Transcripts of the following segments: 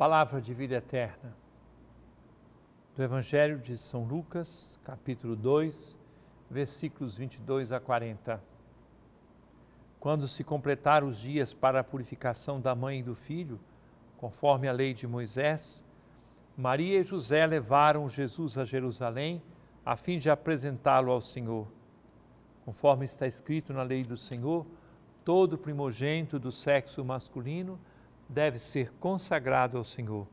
palavra de vida eterna. Do Evangelho de São Lucas, capítulo 2, versículos 22 a 40. Quando se completar os dias para a purificação da mãe e do filho, conforme a lei de Moisés, Maria e José levaram Jesus a Jerusalém a fim de apresentá-lo ao Senhor. Conforme está escrito na lei do Senhor, todo primogênito do sexo masculino deve ser consagrado ao Senhor.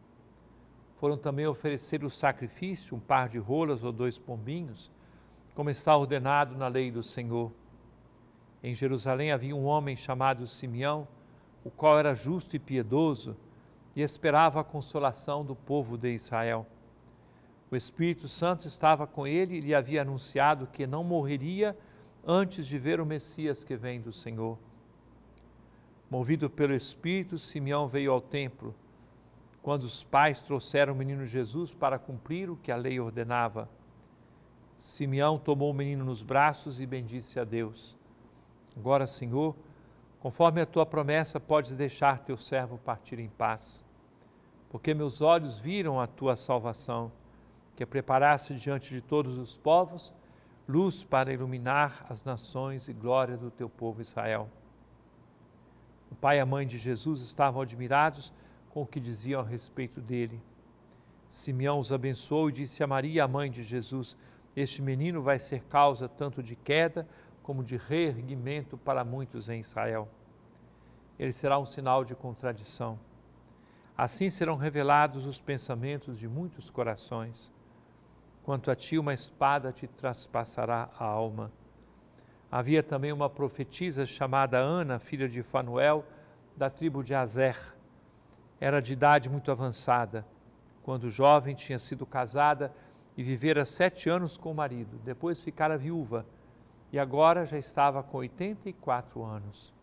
Foram também oferecer o sacrifício, um par de rolas ou dois pombinhos, como está ordenado na lei do Senhor. Em Jerusalém havia um homem chamado Simeão, o qual era justo e piedoso e esperava a consolação do povo de Israel. O Espírito Santo estava com ele e lhe havia anunciado que não morreria antes de ver o Messias que vem do Senhor. Movido pelo Espírito, Simeão veio ao templo. Quando os pais trouxeram o menino Jesus para cumprir o que a lei ordenava, Simeão tomou o menino nos braços e bendisse a Deus. Agora, Senhor, conforme a tua promessa, podes deixar teu servo partir em paz, porque meus olhos viram a tua salvação, que preparaste diante de todos os povos, luz para iluminar as nações e glória do teu povo Israel. O pai e a mãe de Jesus estavam admirados com o que diziam a respeito dele. Simeão os abençoou e disse a Maria, a mãe de Jesus: Este menino vai ser causa tanto de queda como de reerguimento para muitos em Israel. Ele será um sinal de contradição. Assim serão revelados os pensamentos de muitos corações. Quanto a ti, uma espada te traspassará a alma Havia também uma profetisa chamada Ana, filha de Fanuel, da tribo de Azer. Era de idade muito avançada. Quando jovem, tinha sido casada e vivera sete anos com o marido. Depois ficara viúva e agora já estava com 84 anos.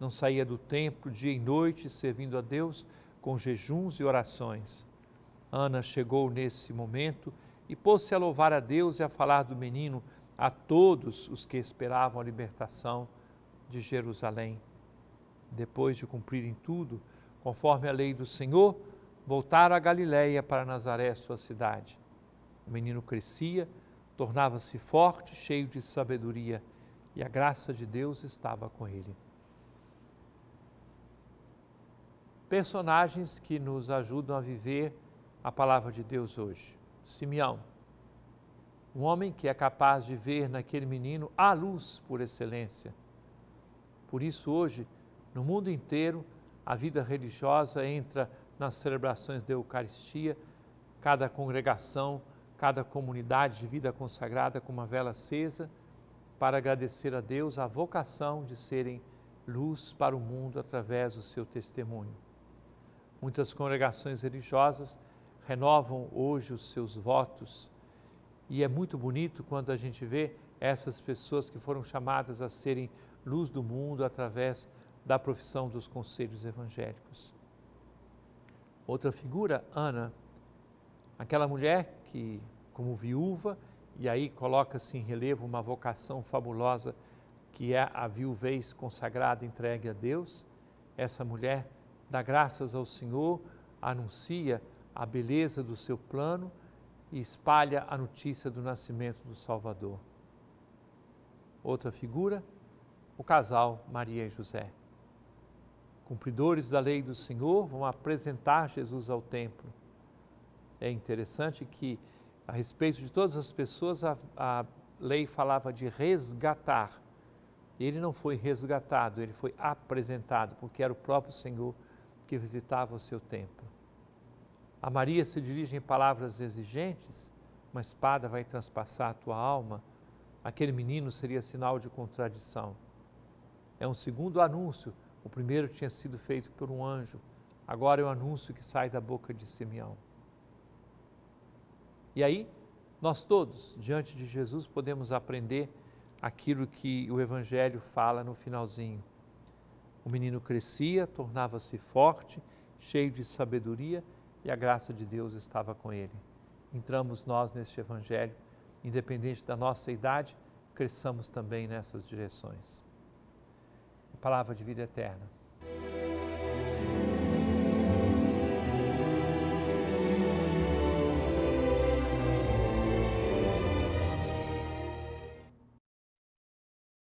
Não saía do templo dia e noite, servindo a Deus com jejuns e orações. Ana chegou nesse momento e pôs-se a louvar a Deus e a falar do menino a todos os que esperavam a libertação de Jerusalém. Depois de cumprirem tudo, conforme a lei do Senhor, voltaram a Galiléia para Nazaré, sua cidade. O menino crescia, tornava-se forte, cheio de sabedoria, e a graça de Deus estava com ele. Personagens que nos ajudam a viver a palavra de Deus hoje. Simeão, um homem que é capaz de ver naquele menino a luz por excelência. Por isso, hoje, no mundo inteiro, a vida religiosa entra nas celebrações da Eucaristia, cada congregação, cada comunidade de vida consagrada com uma vela acesa, para agradecer a Deus a vocação de serem luz para o mundo através do seu testemunho. Muitas congregações religiosas renovam hoje os seus votos e é muito bonito quando a gente vê essas pessoas que foram chamadas a serem luz do mundo através da profissão dos conselhos evangélicos. Outra figura, Ana, aquela mulher que, como viúva, e aí coloca-se em relevo uma vocação fabulosa que é a viuvez consagrada entregue a Deus. Essa mulher dá graças ao Senhor, anuncia a beleza do seu plano e espalha a notícia do nascimento do Salvador. Outra figura, o casal Maria e José. Cumpridores da lei do Senhor vão apresentar Jesus ao templo. É interessante que, a respeito de todas as pessoas, a, a lei falava de resgatar. Ele não foi resgatado, ele foi apresentado, porque era o próprio Senhor que visitava o seu templo. A Maria se dirige em palavras exigentes: uma espada vai transpassar a tua alma. Aquele menino seria sinal de contradição. É um segundo anúncio. O primeiro tinha sido feito por um anjo. Agora é o um anúncio que sai da boca de Simeão. E aí, nós todos, diante de Jesus, podemos aprender aquilo que o Evangelho fala no finalzinho. O menino crescia, tornava-se forte, cheio de sabedoria e a graça de Deus estava com ele. Entramos nós neste Evangelho, independente da nossa idade, cresçamos também nessas direções. A palavra de vida é eterna.